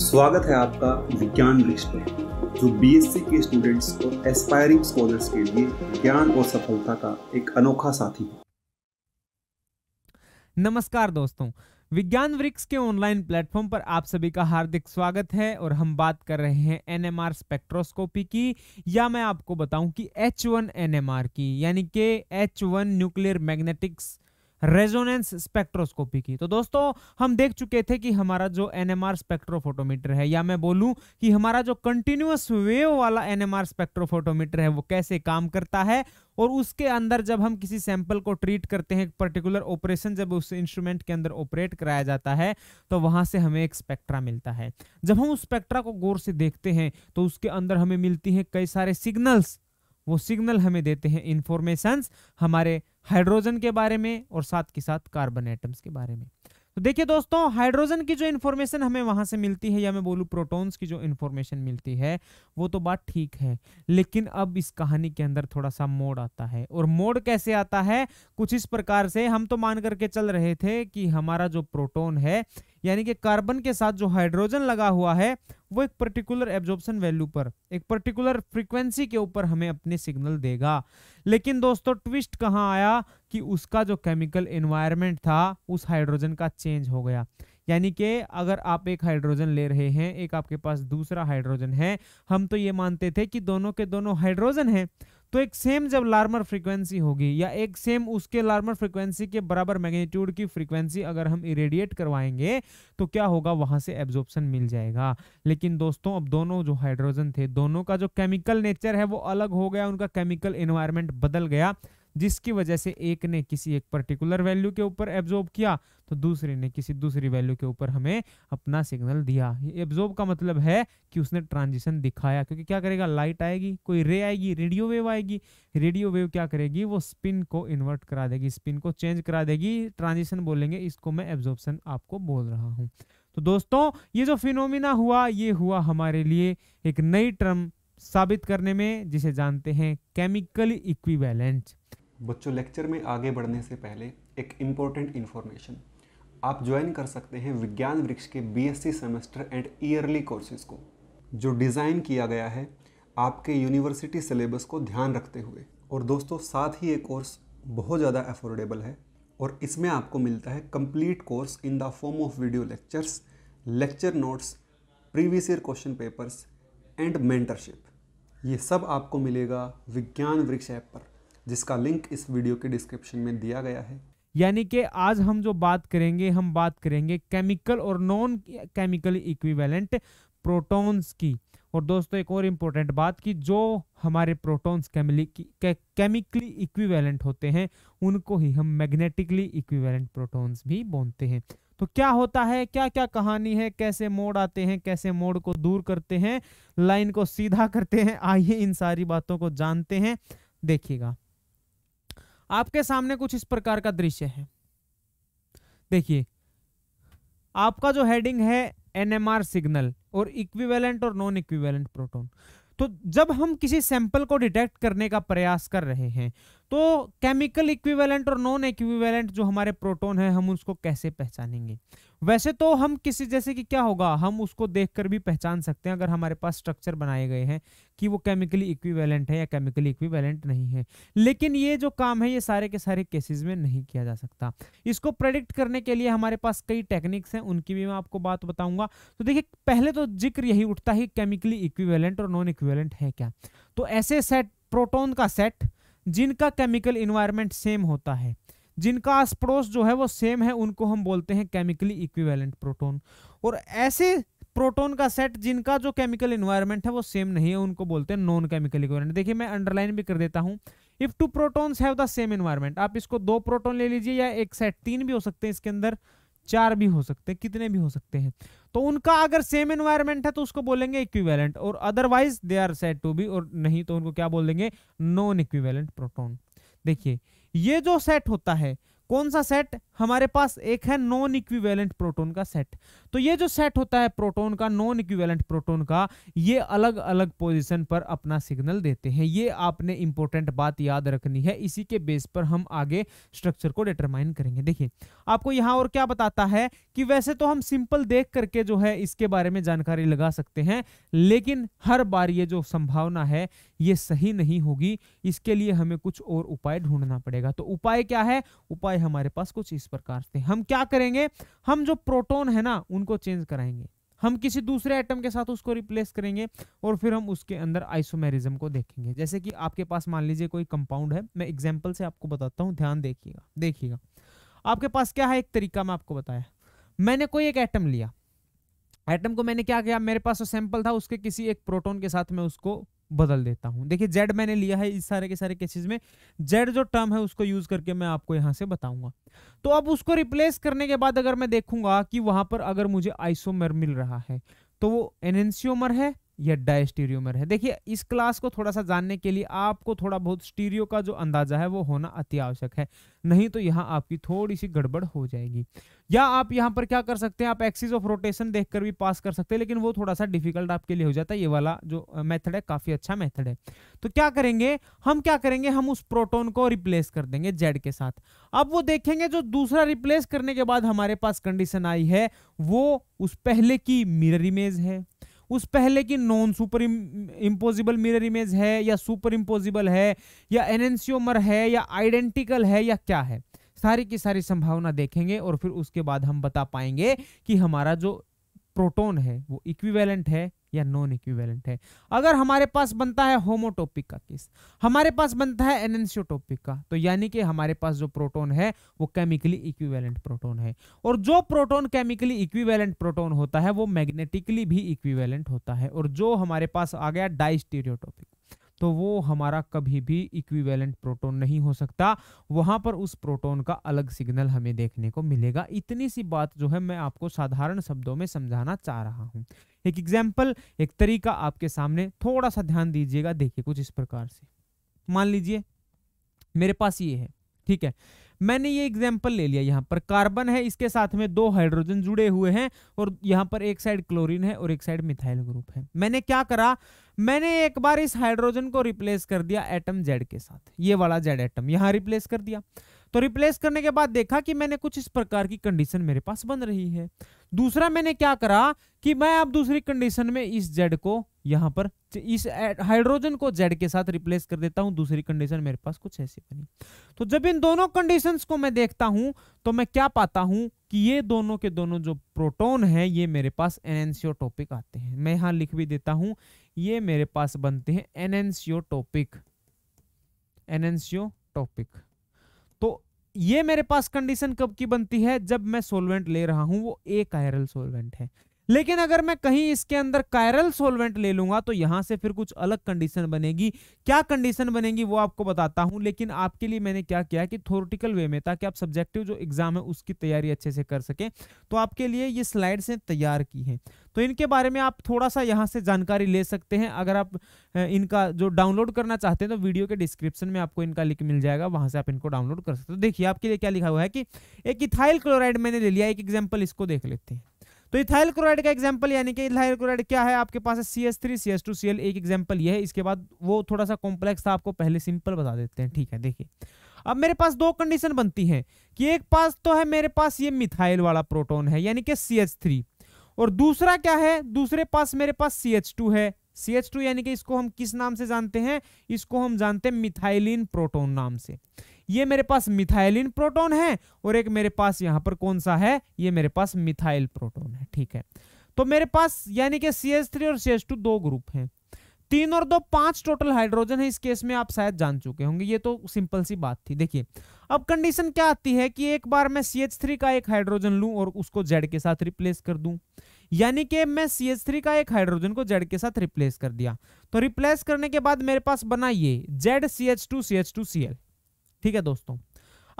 स्वागत है आपका विज्ञान ब्रिज में जो बीएससी के स्टूडेंट्स और एस्पायरिंग स्कॉलर्स के लिए ज्ञान और सफलता का एक अनोखा साथी है नमस्कार दोस्तों विज्ञान वृक्ष के ऑनलाइन प्लेटफॉर्म पर आप सभी का हार्दिक स्वागत है और हम बात कर रहे हैं एनएमआर स्पेक्ट्रोस्कोपी की या मैं आपको बताऊं कि एच वन एनएमआर की यानी कि H one nuclear magnetics resonance spectroscopy की तो दोस्तों हम देख चुके थे कि हमारा जो एनएमआर स्पेक्ट्रोफोटोमीटर है या मैं बोलूं कि हमारा जो कंटिन्यूस वेव वाला एनएमआर स्पेक्ट्रोफोटोमीटर है वो कैसे काम करता है और उसके अंदर जब हम किसी सैंपल को ट्रीट करते हैं एक पर्टिकुलर ऑपरेशन जब उस इंस्ट्रूमेंट के अंदर ऑपरेट कराया जाता है तो वहां से हमें एक स्पेक्ट्रा मिलता है जब हम उस स्पेक्ट्रा को गौर से देखते हैं तो उसके अंदर हमें मिलती हैं कई सारे सिग्नल्स वो सिग्नल हमें देते हैं इंफॉर्मेशंस हमारे हाइड्रोजन के बारे में और साथ के साथ कार्बन एटम्स के बारे में तो देखिए दोस्तों हाइड्रोजन की जो इन्फॉर्मेशन हमें वहां से मिलती है या मैं बोलूँ प्रोटॉन्स की जो इन्फॉर्मेशन मिलती है वो तो बात ठीक है लेकिन अब इस कहानी के अंदर थोड़ा सा मोड़ आता है और मोड़ कैसे आता है कुछ इस प्रकार से हम तो मान करके चल रहे थे कि हमारा जो प्रोटोन है यानी कि कार्बन के साथ जो हाइड्रोजन लगा हुआ है वो एक पर्टिकुलर एब्जॉर्प्शन वैल्यू पर एक पर्टिकुलर फ्रीक्वेंसी के ऊपर हमें अपने सिग्नल देगा लेकिन दोस्तों ट्विस्ट कहाँ आया कि उसका जो केमिकल इन्वायरमेंट था उस हाइड्रोजन का चेंज हो गया यानी कि अगर आप एक हाइड्रोजन ले रहे हैं एक आपके पास दूसरा हाइड्रोजन है हम तो ये मानते थे कि दोनों के दोनों हाइड्रोजन हैं तो एक सेम जब लार्मर फ्रीक्वेंसी होगी या एक सेम उसके लार्मर फ्रीक्वेंसी के बराबर मैग्नीट्यूड की फ्रीक्वेंसी अगर हम इरेडिएट करवाएंगे तो क्या होगा वहां से एब्जॉर्प्शन मिल जाएगा लेकिन दोस्तों अब दोनों जो हाइड्रोजन थे दोनों का जो केमिकल नेचर है वो अलग हो गया उनका केमिकल इन्वायरमेंट बदल गया जिसकी वजह से एक ने किसी एक पर्टिकुलर वैल्यू के ऊपर एब्जॉर्ब किया तो दूसरे ने किसी दूसरी वैल्यू के ऊपर हमें अपना सिग्नल दिया एब्जॉर्ब का मतलब है कि उसने ट्रांजिशन दिखाया क्योंकि क्या करेगा लाइट आएगी कोई रे आएगी रेडियो वेव आएगी रेडियो वेव क्या करेगी वो स्पिन को इन्वर्ट करा देगी स्पिन को चेंज करा देगी ट्रांजिशन बोलेंगे इसको मैं एब्जॉर्बसन आपको बोल रहा हूँ तो दोस्तों ये जो फिनोमिना हुआ ये हुआ हमारे लिए एक नई टर्म साबित करने में जिसे जानते हैं केमिकल इक्विवेलेंट बच्चों लेक्चर में आगे बढ़ने से पहले एक इम्पॉर्टेंट इन्फॉर्मेशन आप ज्वाइन कर सकते हैं विज्ञान वृक्ष के BSc semester and yearly courses को जो डिज़ाइन किया गया है आपके यूनिवर्सिटी सिलेबस को ध्यान रखते हुए और दोस्तों साथ ही ये कोर्स बहुत ज़्यादा अफोर्डेबल है और इसमें आपको मिलता है complete course in the form of video lectures lecture notes previous year question papers and mentorship ये सब आपको मिलेगा विज्ञान वृक्ष ऐप पर जिसका लिंक इस वीडियो के डिस्क्रिप्शन में दिया गया है यानी कि आज हम जो बात करेंगे हम बात करेंगे केमिकल और नॉन केमिकल इक्विवेलेंट प्रोटॉन्स की और दोस्तों एक और इम्पोर्टेंट बात की जो हमारे प्रोटॉन्स केमिकली इक्विवेलेंट होते हैं उनको ही हम मैग्नेटिकली इक्विवेलेंट प्रोटॉन्स भी बोलते हैं तो क्या होता है क्या क्या कहानी है कैसे मोड़ आते हैं कैसे मोड़ को दूर करते हैं लाइन को सीधा करते हैं आइए इन सारी बातों को जानते हैं देखिएगा आपके सामने कुछ इस प्रकार का दृश्य है देखिए आपका जो हेडिंग है एनएमआर सिग्नल और इक्विवेलेंट और नॉन इक्विवेलेंट प्रोटोन तो जब हम किसी सैंपल को डिटेक्ट करने का प्रयास कर रहे हैं तो केमिकल इक्विवेलेंट और नॉन इक्विवेलेंट जो हमारे प्रोटोन है हम उसको कैसे पहचानेंगे वैसे तो हम किसी जैसे कि क्या होगा हम उसको देखकर भी पहचान सकते हैं अगर हमारे पास स्ट्रक्चर बनाए गए हैं कि वो केमिकली इक्विवेलेंट है या केमिकली इक्विवेलेंट नहीं है लेकिन ये जो काम है ये सारे के सारे केसेस में नहीं किया जा सकता इसको प्रेडिक्ट करने के लिए हमारे पास कई टेक्निक्स हैं उनकी भी मैं आपको बात बताऊंगा तो देखिए पहले तो जिक्र यही उठता है केमिकली इक्विवेलेंट और नॉन इक्विवेलेंट है क्या तो ऐसे सेट प्रोटोन का सेट जिनका केमिकल इन्वायरमेंट सेम होता है जिनका स्प्रोस जो है वो सेम है उनको हम बोलते हैं केमिकली इक्विवेलेंट प्रोटोन और ऐसे प्रोटोन का सेट जिनका जो केमिकल इन्वायरमेंट है वो सेम नहीं है उनको बोलते हैं नॉन केमिकल इक्विवेलेंट देखिए मैं अंडरलाइन भी कर देता हूँ if two protons have the same environment आप इसको दो प्रोटोन ले लीजिए या एक सेट तीन भी हो सकते हैं इसके अंदर चार भी हो सकते हैं कितने भी हो सकते हैं तो उनका अगर सेम एनवायरमेंट है तो उसको बोलेंगे इक्विवेलेंट और otherwise they are said to be और नहीं तो उनको क्या बोल देंगे नॉन इक्विवेलेंट प्रोटोन देखिए ये जो सेट होता है कौन सा सेट हमारे पास एक है नॉन इक्विवेलेंट प्रोटोन का सेट तो ये जो सेट होता है प्रोटोन का नॉन इक्विवेलेंट प्रोटोन का ये अलग अलग पोजीशन पर अपना सिग्नल देते हैं ये आपने इंपॉर्टेंट बात याद रखनी है इसी के बेस पर हम आगे स्ट्रक्चर को डिटरमाइन करेंगे देखिए आपको यहाँ और क्या बताता है कि वैसे तो हम सिंपल देख करके जो है इसके बारे में जानकारी लगा सकते हैं लेकिन हर बार ये जो संभावना है ये सही नहीं होगी इसके लिए हमें कुछ और उपाय ढूंढना पड़ेगा तो उपाय क्या है उपाय हमारे पास कुछ इस प्रकार से हम क्या करेंगे हम जो प्रोटोन है ना उनको चेंज कराएंगे हम किसी दूसरे आइटम के साथ उसको रिप्लेस करेंगे और फिर हम उसके अंदर आइसोमेरिज्म को देखेंगे जैसे कि आपके पास मान लीजिए कोई कंपाउंड है मैं एग्जाम्पल से आपको बताता हूँ ध्यान देखिएगा देखिएगा आपके पास क्या है एक तरीका मैं आपको बताया मैंने कोई एक आइटम लिया आइटम को मैंने क्या किया मेरे पास जो सैंपल था उसके किसी एक प्रोटोन के साथ मैं उसको बदल देता हूँ देखिए जेड मैंने लिया है इस सारे के सारे केसेस में जेड जो टर्म है उसको यूज करके मैं आपको यहाँ से बताऊंगा तो अब उसको रिप्लेस करने के बाद अगर मैं देखूंगा कि वहां पर अगर मुझे आइसोमर मिल रहा है तो वो एनेंसियोमर है या डायस्टीरियोमर है देखिए इस क्लास को थोड़ा सा जानने के लिए आपको थोड़ा बहुत स्टीरियो का जो अंदाजा है वो होना अति आवश्यक है नहीं तो यहाँ आपकी थोड़ी सी गड़बड़ हो जाएगी या आप यहाँ पर क्या कर सकते हैं आप एक्सिस ऑफ रोटेशन देखकर भी पास कर सकते हैं लेकिन वो थोड़ा सा डिफिकल्ट आपके लिए हो जाता है ये वाला जो मेथड है काफी अच्छा मेथड है तो क्या करेंगे हम क्या करेंगे हम उस प्रोटोन को रिप्लेस कर देंगे जेड के साथ अब वो देखेंगे जो दूसरा रिप्लेस करने के बाद हमारे पास कंडीशन आई है वो उस पहले की मिरर इमेज है उस पहले की non superimposable mirror image है या सुपर इम्पोजिबल है या एनेंसियोमर है या आइडेंटिकल है या क्या है सारी की सारी संभावना देखेंगे और फिर उसके बाद हम बता पाएंगे कि हमारा जो प्रोटोन है वो इक्विवेलेंट है या नॉन इक्विवेलेंट है अगर हमारे पास बनता है होमोटोपिक का केस हमारे पास बनता है एनेंसियोटॉपिक का तो यानी कि हमारे पास जो प्रोटोन है वो केमिकली इक्विवेलेंट प्रोटोन है और जो प्रोटोन केमिकली इक्विवेलेंट प्रोटोन होता है वो मैग्नेटिकली भी इक्विवेलेंट होता है और जो हमारे पास आ गया डाइस्टीरियोटोपिक तो वो हमारा कभी भी इक्विवेलेंट प्रोटोन नहीं हो सकता वहां पर उस प्रोटोन का अलग सिग्नल हमें देखने को मिलेगा इतनी सी बात जो है मैं आपको साधारण शब्दों में समझाना चाह रहा हूँ एक एग्जाम्पल एक तरीका आपके सामने थोड़ा सा ध्यान दीजिएगा देखिए कुछ इस प्रकार से मान लीजिए मेरे पास ये है ठीक है मैंने ये एग्जाम्पल ले लिया यहाँ पर कार्बन है इसके साथ में दो हाइड्रोजन जुड़े हुए हैं और यहाँ पर एक साइड क्लोरीन है और एक साइड मिथाइल ग्रुप है मैंने क्या करा मैंने एक बार इस हाइड्रोजन को रिप्लेस कर दिया एटम जेड के साथ ये वाला जेड एटम यहाँ रिप्लेस कर दिया तो रिप्लेस करने के बाद देखा कि मैंने कुछ इस प्रकार की कंडीशन मेरे पास बन रही है दूसरा मैंने क्या करा कि मैं अब दूसरी कंडीशन में इस जेड को यहाँ पर इस हाइड्रोजन को जेड के साथ रिप्लेस कर देता हूँ दूसरी कंडीशन मेरे पास कुछ ऐसी बनी तो जब इन दोनों कंडीशन को मैं देखता हूँ तो मैं क्या पाता हूँ कि ये दोनों के दोनों जो प्रोटोन है ये मेरे पास एनेंसियोटोपिक आते हैं मैं यहाँ लिख भी देता हूँ ये मेरे पास बनते हैं एनेंसियोटोपिक एनेंसियोटोपिक तो ये मेरे पास कंडीशन कब की बनती है जब मैं सोलवेंट ले रहा हूँ वो एक आयरल सोलवेंट है लेकिन अगर मैं कहीं इसके अंदर कायरल सोलवेंट ले लूंगा तो यहां से फिर कुछ अलग कंडीशन बनेगी क्या कंडीशन बनेगी वो आपको बताता हूं लेकिन आपके लिए मैंने क्या किया कि थोरटिकल वे में ताकि आप सब्जेक्टिव जो एग्जाम है उसकी तैयारी अच्छे से कर सके तो आपके लिए ये स्लाइड्स तैयार की हैं तो इनके बारे में आप थोड़ा सा यहाँ से जानकारी ले सकते हैं अगर आप इनका जो डाउनलोड करना चाहते हैं तो वीडियो के डिस्क्रिप्शन में आपको इनका लिंक मिल जाएगा वहां से आप इनको डाउनलोड कर सकते हो तो देखिए आपके लिए क्या लिखा हुआ है कि एक इथाइल क्लोराइड मैंने ले लिया एक एग्जाम्पल इसको देख लेते हैं तो इथाइल क्लोराइड का एग्जाम्पल यानी कि इथाइल क्लोराइड क्या है आपके पास C S three C S two C L एक एग्जाम्पल यह है इसके बाद वो थोड़ा सा कॉम्प्लेक्स था आपको पहले सिंपल बता देते हैं ठीक है देखिए अब मेरे पास दो कंडीशन बनती हैं कि एक पास तो है मेरे पास ये मिथाइल वाला प्रोटोन है यानी कि सी एच थ्री और दूसरा क्या है दूसरे पास मेरे पास सी एच टू है सी एच टू यानी कि इसको हम किस नाम से जानते हैं इसको हम जानते हैं मिथाइलिन प्रोटोन नाम से ये मेरे पास मिथाइलिन प्रोटोन है और एक मेरे पास यहाँ पर कौन सा है ये मेरे पास मिथाइल प्रोटोन है ठीक है तो मेरे पास यानी कि सी थ्री और सी टू दो ग्रुप हैं तीन और दो पांच टोटल हाइड्रोजन है इस केस में आप शायद जान चुके होंगे ये तो सिंपल सी बात थी देखिए अब कंडीशन क्या आती है कि एक बार मैं सी एच थ्री का एक हाइड्रोजन लूं और उसको जेड के साथ रिप्लेस कर दूं यानी कि मैं सी एच थ्री का एक हाइड्रोजन को जेड के साथ रिप्लेस कर दिया तो रिप्लेस करने के बाद मेरे पास बना ये Z C H two C H two C L ठीक है दोस्तों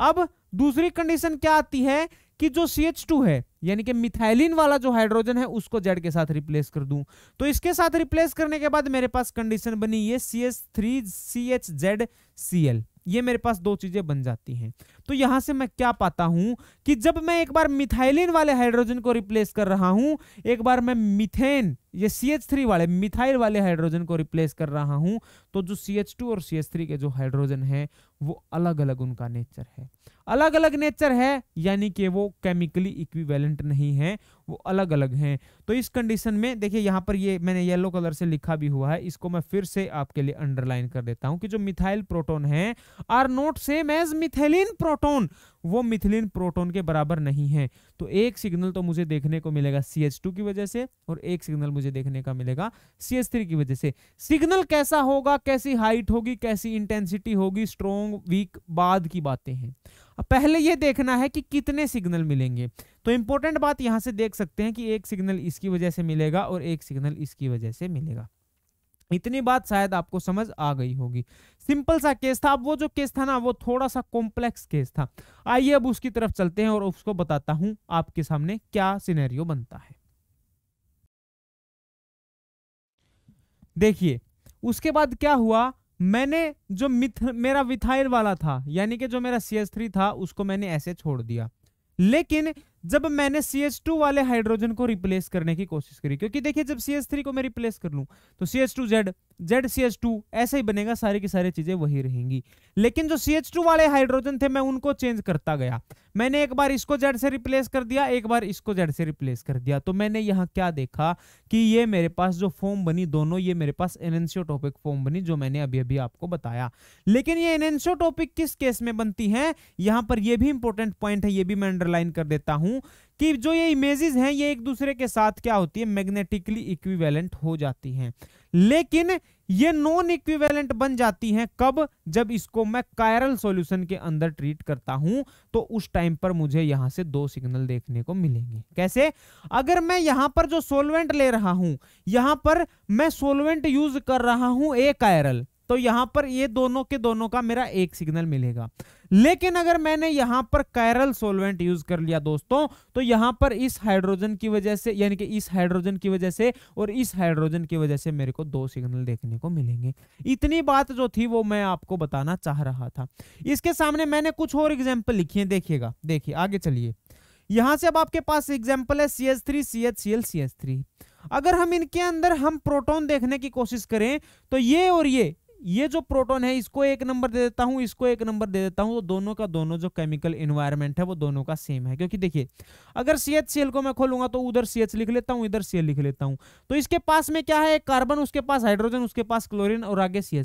अब दूसरी कंडीशन क्या आती है कि जो सी एच टू है यानी कि मिथाइलिन वाला जो हाइड्रोजन है उसको जेड के साथ रिप्लेस कर दूं तो इसके साथ रिप्लेस करने के बाद मेरे पास कंडीशन बनी ये C H three C H Z C L ये मेरे पास दो चीजें बन जाती हैं तो यहां से मैं क्या पाता हूं कि जब मैं एक बार मिथाइलिन वाले हाइड्रोजन को रिप्लेस कर रहा हूं एक बार मैं मिथेन ये सी एच थ्री वाले मिथाइल वाले हाइड्रोजन को रिप्लेस कर रहा हूं तो जो सी एच टू और सी एच थ्री के जो हाइड्रोजन है वो अलग अलग उनका नेचर है अलग अलग नेचर है यानी कि वो केमिकली इक्विवेलेंट नहीं है वो अलग अलग हैं तो इस कंडीशन में देखिए यहाँ पर ये मैंने येलो कलर से लिखा भी हुआ है इसको मैं फिर से आपके लिए अंडरलाइन कर देता हूँ कि जो मिथाइल प्रोटोन है are not same as methylene proton proton वो मिथिलिन प्रोटोन के बराबर नहीं है तो एक सिग्नल तो मुझे देखने को मिलेगा सी एच टू की वजह से और एक सिग्नल मुझे देखने का मिलेगा सी एच थ्री की वजह से सिग्नल कैसा होगा कैसी हाइट होगी कैसी इंटेंसिटी होगी स्ट्रोंग वीक बाद की बातें हैं पहले ये देखना है कि कितने सिग्नल मिलेंगे तो इंपॉर्टेंट बात यहां से देख सकते हैं कि एक सिग्नल इसकी वजह से मिलेगा और एक सिग्नल इसकी वजह से मिलेगा इतनी बात शायद आपको समझ आ गई होगी सिंपल सा केस था अब वो जो केस था ना वो थोड़ा सा कॉम्प्लेक्स केस था आइए अब उसकी तरफ चलते हैं और उसको बताता हूं आपके सामने क्या सिनेरियो बनता है देखिए उसके बाद क्या हुआ मैंने जो मिथ मेरा विथाइल वाला था यानी कि जो मेरा सी था उसको मैंने ऐसे छोड़ दिया लेकिन जब मैंने सी वाले हाइड्रोजन को रिप्लेस करने की कोशिश करी क्योंकि देखिए जब सी को मैं रिप्लेस कर लूँ तो C S two Z Z C H two ऐसे ही बनेगा सारी की सारी चीज़ें वही रहेंगी लेकिन जो सी एच टू वाले हाइड्रोजन थे मैं उनको चेंज करता गया मैंने एक बार इसको जेड से रिप्लेस कर दिया एक बार इसको जेड से रिप्लेस कर दिया तो मैंने यहाँ क्या देखा कि ये मेरे पास जो फॉर्म बनी दोनों ये मेरे पास एनेंसियोटोपिक फॉर्म बनी जो मैंने अभी अभी आपको बताया लेकिन ये एनेंसियोटोपिक किस केस में बनती है यहाँ पर यह भी इंपॉर्टेंट पॉइंट है ये भी मैं अंडरलाइन कर देता हूँ कि जो ये इमेजेस हैं ये एक दूसरे के साथ क्या होती है मैग्नेटिकली इक्विवेलेंट हो जाती हैं लेकिन ये नॉन इक्विवेलेंट बन जाती हैं कब जब इसको मैं कायरल सॉल्यूशन के अंदर ट्रीट करता हूं तो उस टाइम पर मुझे यहां से दो सिग्नल देखने को मिलेंगे कैसे अगर मैं यहां पर जो सोलवेंट ले रहा हूं यहां पर मैं सोलवेंट यूज कर रहा हूं ए कायरल तो यहां पर ये दोनों के दोनों का मेरा एक सिग्नल मिलेगा लेकिन अगर मैंने यहां पर कैरल सोलवेंट यूज कर लिया दोस्तों तो यहां पर इस हाइड्रोजन की वजह से यानी कि इस हाइड्रोजन की वजह से और इस हाइड्रोजन की वजह से मेरे को दो सिग्नल देखने को मिलेंगे इतनी बात जो थी वो मैं आपको बताना चाह रहा था इसके सामने मैंने कुछ और एग्जाम्पल लिखी है देखिएगा देखिए आगे चलिए यहां से अब आपके पास एग्जाम्पल है सी एच थ्री अगर हम इनके अंदर हम प्रोटोन देखने की कोशिश करें तो ये और ये ये जो प्रोटॉन है इसको एक नंबर दे देता हूं इसको एक नंबर दे देता हूं तो दोनों का दोनों जो केमिकल इन्वायरमेंट है वो दोनों का सेम है क्योंकि देखिए अगर सी को मैं खोलूंगा तो उधर सी लिख लेता हूं इधर सी लिख लेता हूँ तो इसके पास में क्या है कार्बन उसके पास हाइड्रोजन उसके पास क्लोरिन और आगे सी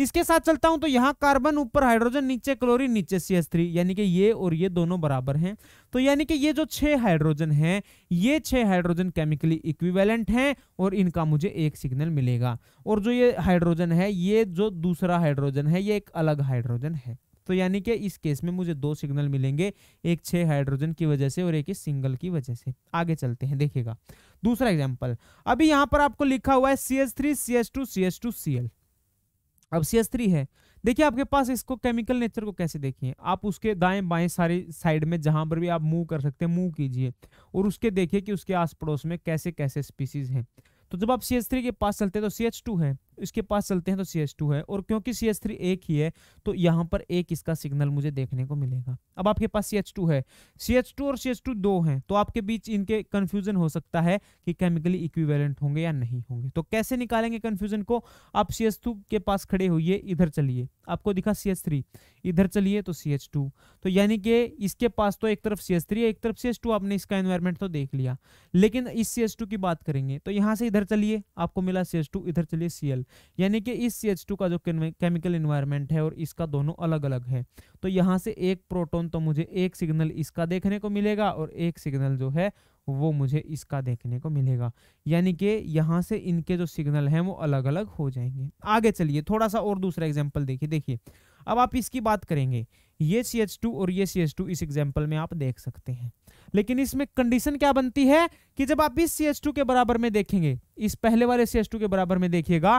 इसके साथ चलता हूं तो यहाँ कार्बन ऊपर हाइड्रोजन नीचे क्लोरीन नीचे सी यानी कि ये और ये दोनों बराबर हैं तो यानी कि ये जो छह हाइड्रोजन हैं ये छह हाइड्रोजन केमिकली इक्विवेलेंट हैं और इनका मुझे एक सिग्नल मिलेगा और जो ये हाइड्रोजन है ये जो दूसरा हाइड्रोजन है ये एक अलग हाइड्रोजन है तो यानी कि इस केस में मुझे दो सिग्नल मिलेंगे एक छह हाइड्रोजन की वजह से और एक सिंगल की वजह से आगे चलते हैं देखिएगा दूसरा एग्जाम्पल अभी यहाँ पर आपको लिखा हुआ है C S three C S two C S two C L अब सी एस थ्री है देखिए आपके पास इसको केमिकल नेचर को कैसे देखिए आप उसके दाएं बाएं सारे साइड में जहां पर भी आप मूव कर सकते हैं मूव कीजिए और उसके देखिए कि उसके आस पड़ोस में कैसे कैसे स्पीसीज हैं तो जब आप सी एस थ्री के पास चलते हैं तो सी एच टू है इसके पास चलते हैं तो सी एस टू है और क्योंकि सी एस थ्री एक ही है तो यहाँ पर एक इसका सिग्नल मुझे देखने को मिलेगा अब आपके पास सी एच टू है सी एच टू और सी एच टू दो हैं तो आपके बीच इनके कन्फ्यूजन हो सकता है कि केमिकली इक्विवेलेंट होंगे या नहीं होंगे तो कैसे निकालेंगे कन्फ्यूजन को आप सी एच टू के पास खड़े होइए इधर चलिए आपको दिखा सी एच थ्री इधर चलिए तो सी एच टू तो यानी कि इसके पास तो एक तरफ सी एस थ्री एक तरफ सी एच टू आपने इसका एनवायरमेंट तो देख लिया लेकिन इस सी एच टू की बात करेंगे तो यहाँ से इधर चलिए आपको मिला सी एच टू इधर चलिए सी एल केमिकल यानी कि इस सी एच टू का जो केमिकल इन्वायरमेंट है और इसका दोनों अलग अलग है तो यहाँ से एक प्रोटोन तो मुझे एक सिग्नल इसका देखने को मिलेगा और एक सिग्नल जो है वो मुझे इसका देखने को मिलेगा यानी कि यहाँ से इनके जो सिग्नल हैं वो अलग अलग हो जाएंगे आगे चलिए थोड़ा सा और दूसरा एग्जाम्पल देखिए देखिए अब आप इसकी बात करेंगे ये सी एच टू और ये सी एच टू इस एग्जाम्पल में आप देख सकते हैं लेकिन इसमें कंडीशन क्या बनती है कि जब आप इस सी एच टू के बराबर में देखेंगे इस पहले वाले सी एच टू के बराबर में देखिएगा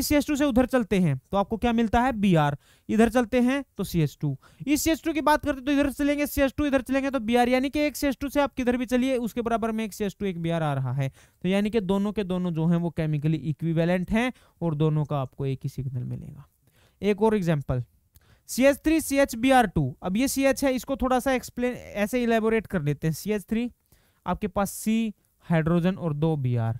इस सी एच टू से उधर चलते हैं तो आपको क्या मिलता है बी आर इधर चलते हैं तो सी एच टू इस सी एच टू की बात करते तो इधर चलेंगे सी एच टू इधर चलेंगे तो बी आर यानी कि एक सी एच टू से आप किधर भी चलिए उसके बराबर में एक सी एच टू एक बी आर आ रहा है तो यानी कि दोनों के दोनों जो है वो केमिकली इक्विवेलेंट हैं और दोनों का आपको एक ही सिग्नल मिलेगा एक और example C H three C H B R two अब ये सी एच है इसको थोड़ा सा एक्सप्लेन ऐसे इलेबोरेट कर लेते हैं सी एच थ्री आपके पास सी हाइड्रोजन और दो बी आर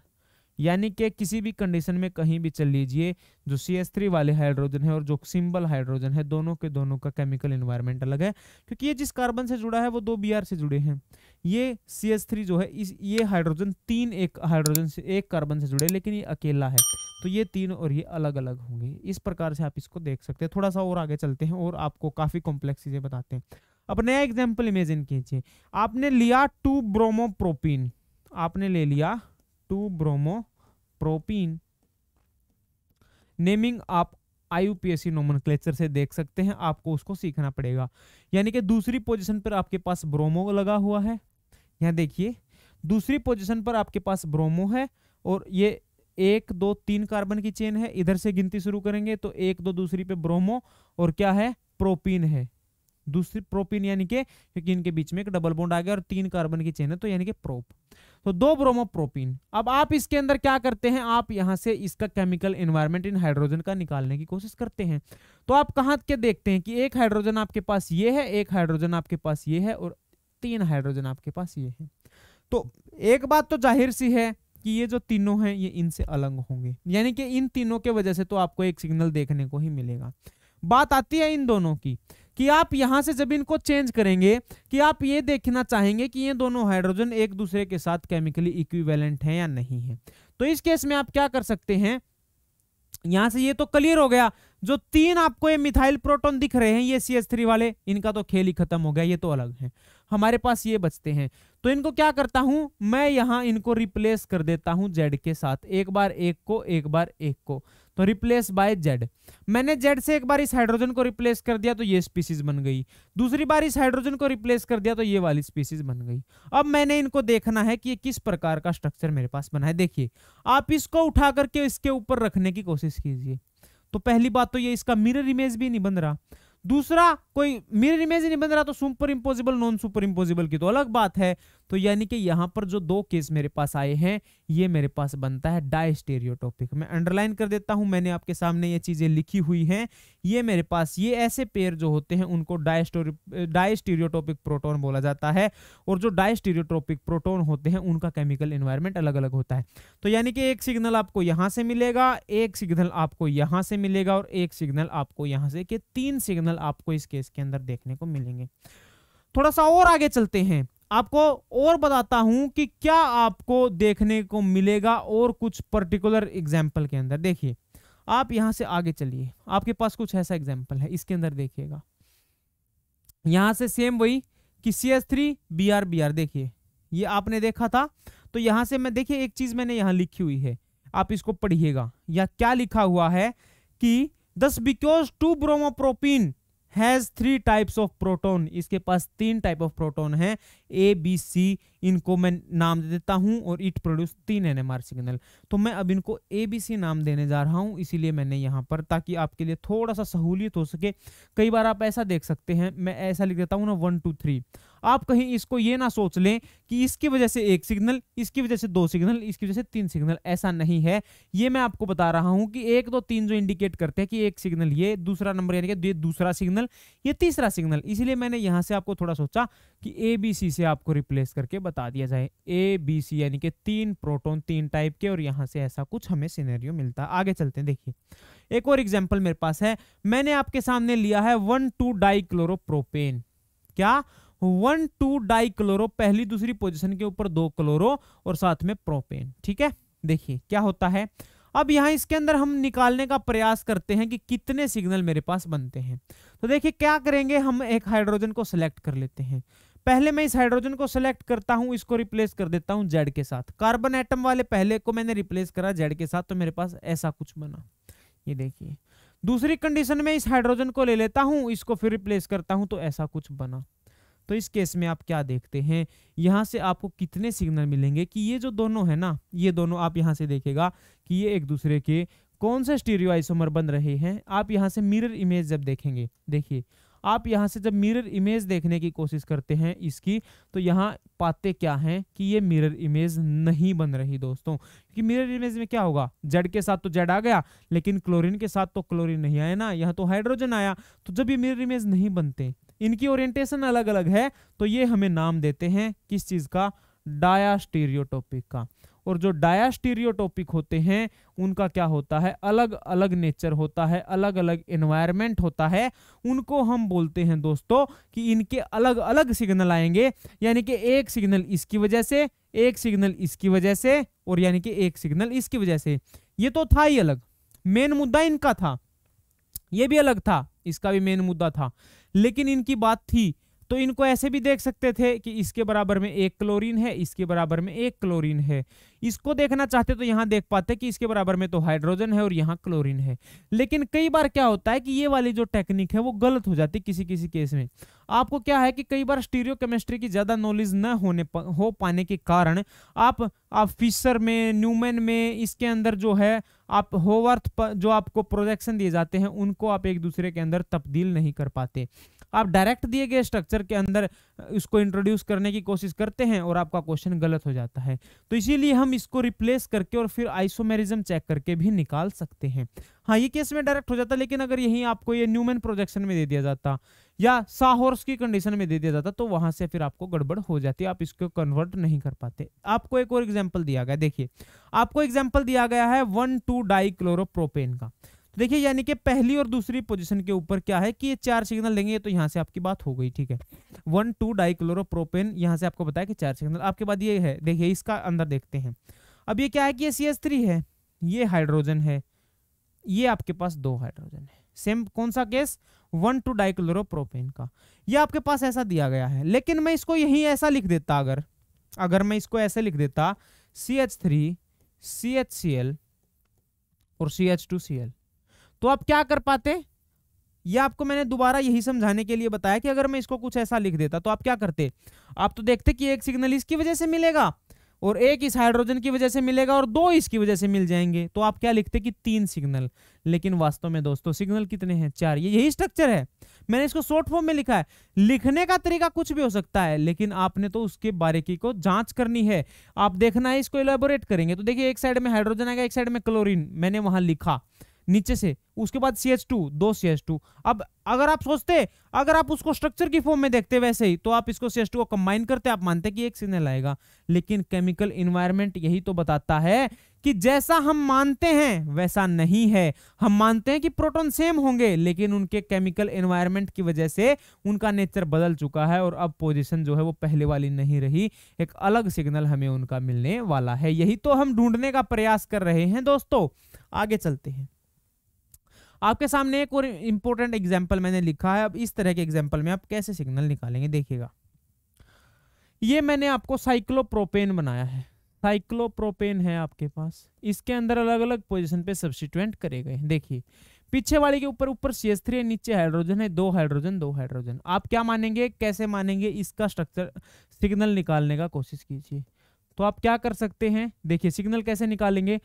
यानी कि किसी भी कंडीशन में कहीं भी चल लीजिए जो सी एस थ्री वाले हाइड्रोजन है और जो सिंबल हाइड्रोजन है दोनों के दोनों का केमिकल इन्वायरमेंट अलग है क्योंकि ये जिस कार्बन से जुड़ा है वो दो बी आर से जुड़े हैं ये सी एस थ्री जो है इस ये हाइड्रोजन तीन एक हाइड्रोजन से एक कार्बन से जुड़े लेकिन ये अकेला है तो ये तीन और ये अलग अलग होंगे इस प्रकार से आप इसको देख सकते हैं थोड़ा सा और आगे चलते हैं और आपको काफ़ी कॉम्प्लेक्स चीज़ें बताते हैं अब नया एग्जाम्पल इमेजिन कीजिए आपने लिया टू ब्रोमोप्रोपीन आपने ले लिया टू ब्रोमो प्रोपीन नेमिंग आप आईयूपीएससी नोमनक्लेचर से देख सकते हैं आपको उसको सीखना पड़ेगा यानी कि दूसरी पोजीशन पर आपके पास ब्रोमो लगा हुआ है यहाँ देखिए दूसरी पोजीशन पर आपके पास ब्रोमो है और ये एक दो तीन कार्बन की चेन है इधर से गिनती शुरू करेंगे तो एक दो दूसरी पे ब्रोमो और क्या है प्रोपीन है दूसरी प्रोपिन यानी के क्योंकि इनके बीच में एक डबल बॉन्ड आ गया और तीन कार्बन की चेन है तो यानी कि प्रोप तो दो ब्रोमो प्रोपीन अब आप इसके अंदर क्या करते हैं आप यहां से इसका केमिकल इन्वायरमेंट इन हाइड्रोजन का निकालने की कोशिश करते हैं तो आप कहां के देखते हैं कि एक हाइड्रोजन आपके पास ये है एक हाइड्रोजन आपके पास ये है और तीन हाइड्रोजन आपके पास ये है तो एक बात तो जाहिर सी है कि ये जो तीनों हैं ये इनसे अलग होंगे यानी कि इन तीनों के वजह से तो आपको एक सिग्नल देखने को ही मिलेगा बात आती है इन दोनों की कि आप यहां से जब इनको चेंज करेंगे कि आप ये देखना चाहेंगे कि ये दोनों हाइड्रोजन एक दूसरे के साथ केमिकली इक्विवेलेंट हैं या नहीं है तो इस केस में आप क्या कर सकते हैं यहां से ये तो क्लियर हो गया जो तीन आपको ये मिथाइल प्रोटोन दिख रहे हैं ये सी वाले इनका तो खेल ही खत्म हो गया ये तो अलग है हमारे पास ये बचते हैं तो इनको क्या करता हूं मैं यहां इनको रिप्लेस कर देता हूं जेड के साथ एक बार एक को एक बार एक को रिप्लेस बाय जेड मैंने जेड से एक बार इस हाइड्रोजन को रिप्लेस कर दिया तो ये स्पीसीज बन गई दूसरी बार इस हाइड्रोजन को रिप्लेस कर दिया तो ये वाली स्पीसीज बन गई अब मैंने इनको देखना है कि ये किस प्रकार का स्ट्रक्चर मेरे पास बना है देखिए आप इसको उठा करके इसके ऊपर रखने की कोशिश कीजिए तो पहली बात तो ये इसका मिरर इमेज भी नहीं बन रहा दूसरा कोई मिरर इमेज नहीं बन रहा तो superimposable non superimposable की तो अलग बात है तो यानी कि यहाँ पर जो दो केस मेरे पास आए हैं ये मेरे पास बनता है डायस्टेरियोटॉपिक मैं अंडरलाइन कर देता हूँ मैंने आपके सामने ये चीज़ें लिखी हुई हैं ये मेरे पास ये ऐसे पेयर जो होते हैं उनको डायस्टेरियोटॉपिक प्रोटोन बोला जाता है और जो डायस्टीरियोटॉपिक प्रोटोन होते हैं उनका केमिकल इन्वायरमेंट अलग अलग होता है तो यानी कि एक सिग्नल आपको यहाँ से मिलेगा एक सिग्नल आपको यहाँ से मिलेगा और एक सिग्नल आपको यहाँ से कि तीन सिग्नल आपको इस केस के अंदर देखने को मिलेंगे थोड़ा सा और आगे चलते हैं आपको और बताता हूं कि क्या आपको देखने को मिलेगा और कुछ पर्टिकुलर एग्जाम्पल के अंदर देखिए आप यहां से आगे चलिए आपके पास कुछ ऐसा एग्जाम्पल है इसके अंदर देखिएगा यहां से सेम वही कि C S three B R B R देखिए ये आपने देखा था तो यहां से मैं देखिए एक चीज मैंने यहां लिखी हुई है आप इसको पढ़िएगा या क्या लिखा हुआ है कि दस because two bromopropene has three types of proton इसके पास तीन टाइप ऑफ प्रोटोन है ए बी सी इनको मैं नाम दे देता हूँ और इट प्रोड्यूस तीन एन एम आर सिग्नल तो मैं अब इनको ए बी सी नाम देने जा रहा हूँ इसीलिए मैंने यहाँ पर ताकि आपके लिए थोड़ा सा सहूलियत हो सके कई बार आप ऐसा देख सकते हैं मैं ऐसा लिख देता हूँ ना वन टू थ्री आप कहीं इसको ये ना सोच लें कि इसकी वजह से एक सिग्नल इसकी वजह से दो सिग्नल इसकी वजह से तीन सिग्नल ऐसा नहीं है ये मैं आपको बता रहा हूं कि एक दो तीन जो इंडिकेट करते हैं कि एक सिग्नल ये दूसरा नंबर यानी कि दूसरा सिग्नल ये तीसरा सिग्नल इसलिए मैंने यहां से आपको थोड़ा सोचा कि ए बी सी से आपको रिप्लेस करके बता दिया जाए ए बी सी यानी कि तीन प्रोटोन तीन टाइप के और यहाँ से ऐसा कुछ हमें सीनेरियो मिलता है आगे चलते हैं देखिए एक और एग्जाम्पल मेरे पास है मैंने आपके सामने लिया है वन टू डाइक्लोरोप्रोपेन क्या वन टू डाई क्लोरो पहली दूसरी पोजिशन के ऊपर दो क्लोरो और साथ में प्रोपेन ठीक है देखिए क्या होता है अब यहाँ इसके अंदर हम निकालने का प्रयास करते हैं कि कितने सिग्नल मेरे पास बनते हैं तो देखिए क्या करेंगे हम एक हाइड्रोजन को सिलेक्ट कर लेते हैं पहले मैं इस हाइड्रोजन को सिलेक्ट करता हूँ इसको रिप्लेस कर देता हूँ जेड के साथ कार्बन एटम वाले पहले को मैंने रिप्लेस करा जेड के साथ तो मेरे पास ऐसा कुछ बना ये देखिए दूसरी कंडीशन में इस हाइड्रोजन को ले लेता हूँ इसको फिर रिप्लेस करता हूँ तो ऐसा कुछ बना तो इस केस में आप क्या देखते हैं यहाँ से आपको कितने सिग्नल मिलेंगे कि ये जो दोनों है ना ये दोनों आप यहाँ से देखेगा कि ये एक दूसरे के कौन से स्टीरियो आइसोमर बन रहे हैं आप यहाँ से मिरर इमेज जब देखेंगे देखिए आप यहाँ से जब मिरर इमेज देखने की कोशिश करते हैं इसकी तो यहाँ पाते क्या हैं कि ये मिरर इमेज नहीं बन रही दोस्तों क्योंकि मिरर इमेज में क्या होगा जेड के साथ तो जेड आ गया लेकिन क्लोरीन के साथ तो क्लोरीन नहीं आया ना यहाँ तो हाइड्रोजन आया तो जब ये मिरर इमेज नहीं बनते इनकी ओरिएंटेशन अलग अलग है तो ये हमें नाम देते हैं किस चीज़ का डायास्टीरियोटोपिक का और जो डायास्टीरियोटोपिक होते हैं उनका क्या होता है अलग अलग नेचर होता है अलग अलग एनवायरमेंट होता है उनको हम बोलते हैं दोस्तों कि इनके अलग अलग सिग्नल आएंगे यानी कि एक सिग्नल इसकी वजह से एक सिग्नल इसकी वजह से और यानी कि एक सिग्नल इसकी वजह से ये तो था ही अलग मेन मुद्दा इनका था ये भी अलग था इसका भी मेन मुद्दा था लेकिन इनकी बात थी तो इनको ऐसे भी देख सकते थे कि इसके बराबर में एक क्लोरीन है इसके बराबर में एक क्लोरीन है इसको देखना चाहते तो यहाँ देख पाते कि इसके बराबर में तो हाइड्रोजन है और यहाँ क्लोरीन है लेकिन कई बार क्या होता है कि ये वाली जो टेक्निक है वो गलत हो जाती किसी किसी केस में आपको क्या है कि कई बार स्टीरियो केमिस्ट्री की ज़्यादा नॉलेज न होने पा, हो पाने के कारण आप आप फिशर में न्यूमैन में इसके अंदर जो है आप होवर्थ जो आपको प्रोजेक्शन दिए जाते हैं उनको आप एक दूसरे के अंदर तब्दील नहीं कर पाते आप डायरेक्ट दिए गए स्ट्रक्चर के अंदर इसको इंट्रोड्यूस करने की कोशिश करते हैं और आपका क्वेश्चन गलत हो जाता है तो इसीलिए हम इसको रिप्लेस करके और फिर आइसोमेरिज्म चेक करके भी निकाल सकते हैं हाँ ये केस में डायरेक्ट हो जाता लेकिन अगर यही आपको ये न्यूमेन प्रोजेक्शन में दे दिया जाता या साहोर्स की कंडीशन में दे दिया जाता तो वहां से फिर आपको गड़बड़ हो जाती आप इसको कन्वर्ट नहीं कर पाते आपको एक और एग्जाम्पल दिया गया देखिए आपको एग्जाम्पल दिया गया है वन टू डाई क्लोरोप्रोपेन का देखिए यानी कि पहली और दूसरी पोजीशन के ऊपर क्या है कि ये चार सिग्नल लेंगे तो यहाँ से आपकी बात हो गई ठीक है वन टू डाइक्लोरोप्रोपेन यहाँ से आपको बताया कि चार सिग्नल आपके बाद ये है देखिए इसका अंदर देखते हैं अब ये क्या है कि ये सी है ये हाइड्रोजन है ये आपके पास दो हाइड्रोजन है सेम कौन सा केस वन टू डाइक्लोरोप्रोपेन का ये आपके पास ऐसा दिया गया है लेकिन मैं इसको यहीं ऐसा लिख देता अगर अगर मैं इसको ऐसे लिख देता C H three C H C L और C H two C L तो आप क्या कर पाते ये आपको मैंने दोबारा यही समझाने के लिए बताया कि अगर मैं इसको कुछ ऐसा लिख देता तो आप क्या करते आप तो देखते कि एक सिग्नल इसकी वजह से मिलेगा और एक इस हाइड्रोजन की वजह से मिलेगा और दो इसकी वजह से मिल जाएंगे तो आप क्या लिखते कि तीन सिग्नल लेकिन वास्तव में दोस्तों सिग्नल कितने हैं चार ये यही स्ट्रक्चर है मैंने इसको शॉर्ट फॉर्म में लिखा है लिखने का तरीका कुछ भी हो सकता है लेकिन आपने तो उसके बारीकी को जांच करनी है आप देखना है इसको इलेबोरेट करेंगे तो देखिए एक साइड में हाइड्रोजन आएगा एक साइड में क्लोरिन मैंने वहां लिखा नीचे से उसके बाद सी एच टू दो सी एच टू अब अगर आप सोचते अगर आप उसको स्ट्रक्चर की फॉर्म में देखते वैसे ही तो आप इसको सी एच टू को कंबाइन करते आप मानते कि एक सिग्नल आएगा लेकिन केमिकल इन्वायरमेंट यही तो बताता है कि जैसा हम मानते हैं वैसा नहीं है हम मानते हैं कि प्रोटॉन सेम होंगे लेकिन उनके केमिकल एनवायरनमेंट की वजह से उनका नेचर बदल चुका है और अब पोजीशन जो है वो पहले वाली नहीं रही एक अलग सिग्नल हमें उनका मिलने वाला है यही तो हम ढूंढने का प्रयास कर रहे हैं दोस्तों आगे चलते हैं आपके सामने एक और इम्पोर्टेंट एग्जाम्पल मैंने लिखा है अब इस तरह के एग्जाम्पल में आप कैसे सिग्नल निकालेंगे देखिएगा ये मैंने आपको साइक्लोप्रोपेन बनाया है साइक्लोप्रोपेन है आपके पास इसके अंदर अलग अलग पोजिशन पे सब्सिट्यूएंट करे गए देखिए पीछे वाले के ऊपर ऊपर सी एस थ्री नीचे हाइड्रोजन है दो हाइड्रोजन दो हाइड्रोजन आप क्या मानेंगे कैसे मानेंगे इसका स्ट्रक्चर सिग्नल निकालने का कोशिश कीजिए तो आप क्या कर सकते हैं देखिए सिग्नल कैसे निकालेंगे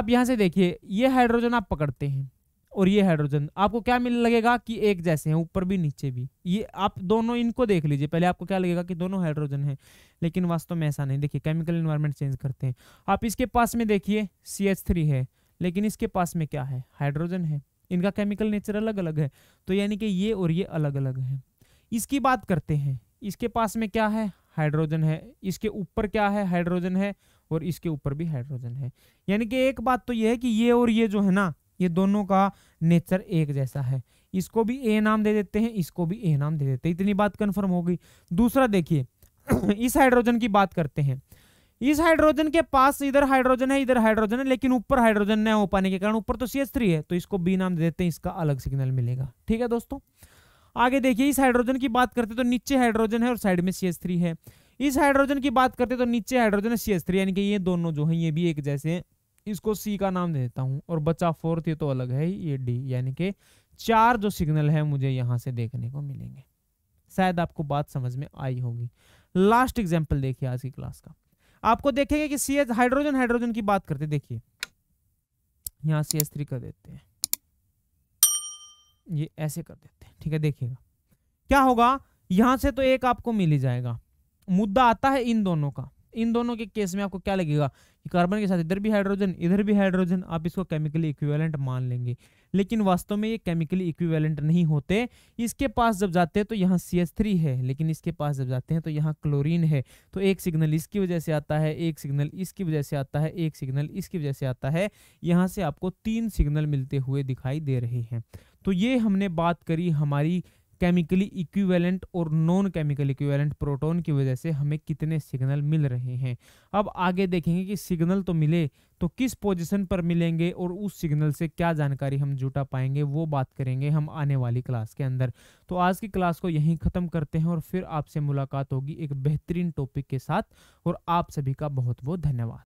आप यहाँ से देखिए ये हाइड्रोजन आप पकड़ते हैं और ये हाइड्रोजन आपको क्या मिलने लगेगा कि एक जैसे हैं ऊपर भी नीचे भी ये आप दोनों इनको देख लीजिए पहले आपको क्या लगेगा कि दोनों हाइड्रोजन हैं लेकिन वास्तव में ऐसा नहीं देखिए केमिकल इन्वायरमेंट चेंज करते हैं आप इसके पास में देखिए सी है लेकिन इसके पास में क्या है हाइड्रोजन है इनका केमिकल नेचर अलग अलग है तो यानी कि ये और ये अलग अलग है इसकी बात करते हैं इसके पास में क्या है हाइड्रोजन है इसके ऊपर क्या है हाइड्रोजन है और इसके ऊपर भी हाइड्रोजन है यानी कि एक बात तो यह है कि ये और ये जो है ना ये दोनों का नेचर एक जैसा है इसको भी ए नाम दे देते हैं इसको भी ए नाम दे देते हैं इतनी बात कन्फर्म हो गई दूसरा देखिए इस हाइड्रोजन की बात करते हैं इस हाइड्रोजन के पास इधर हाइड्रोजन है इधर हाइड्रोजन है लेकिन ऊपर हाइड्रोजन न हो पाने के कारण ऊपर तो सी है तो इसको बी नाम दे देते हैं इसका अलग सिग्नल मिलेगा ठीक है दोस्तों आगे देखिए इस हाइड्रोजन की बात करते तो नीचे हाइड्रोजन है और साइड में सी है इस हाइड्रोजन की बात करते तो नीचे हाइड्रोजन है सी यानी कि ये दोनों जो है ये भी एक जैसे हैं इसको सी का नाम दे देता हूँ और बच्चा फोर्थ ये तो अलग है ये डी यानी कि चार जो सिग्नल है मुझे यहाँ से देखने को मिलेंगे शायद आपको बात समझ में आई होगी लास्ट एग्जाम्पल देखिए आज की क्लास का आपको देखेंगे कि सी एच हाइड्रोजन हाइड्रोजन की बात करते देखिए यहाँ सी एच थ्री कर देते हैं ये ऐसे कर देते हैं ठीक है देखिएगा क्या होगा यहाँ से तो एक आपको मिल ही जाएगा मुद्दा आता है इन दोनों का इन दोनों के केस में आपको क्या लगेगा कि कार्बन के साथ इधर भी हाइड्रोजन इधर भी हाइड्रोजन आप इसको केमिकली इक्विवेलेंट मान लेंगे लेकिन वास्तव में ये केमिकली इक्विवेलेंट नहीं होते इसके पास जब जाते हैं तो यहाँ सी एस थ्री है लेकिन इसके पास जब जाते हैं तो यहाँ क्लोरीन है तो एक सिग्नल इसकी वजह से आता है एक सिग्नल इसकी वजह से आता है एक सिग्नल इसकी वजह से आता है यहाँ से आपको तीन सिग्नल मिलते हुए दिखाई दे रहे हैं तो ये हमने बात करी हमारी केमिकली इक्विवेलेंट और नॉन केमिकल इक्विवेलेंट प्रोटॉन की वजह से हमें कितने सिग्नल मिल रहे हैं अब आगे देखेंगे कि सिग्नल तो मिले तो किस पोजीशन पर मिलेंगे और उस सिग्नल से क्या जानकारी हम जुटा पाएंगे वो बात करेंगे हम आने वाली क्लास के अंदर तो आज की क्लास को यहीं ख़त्म करते हैं और फिर आपसे मुलाकात होगी एक बेहतरीन टॉपिक के साथ और आप सभी का बहुत बहुत धन्यवाद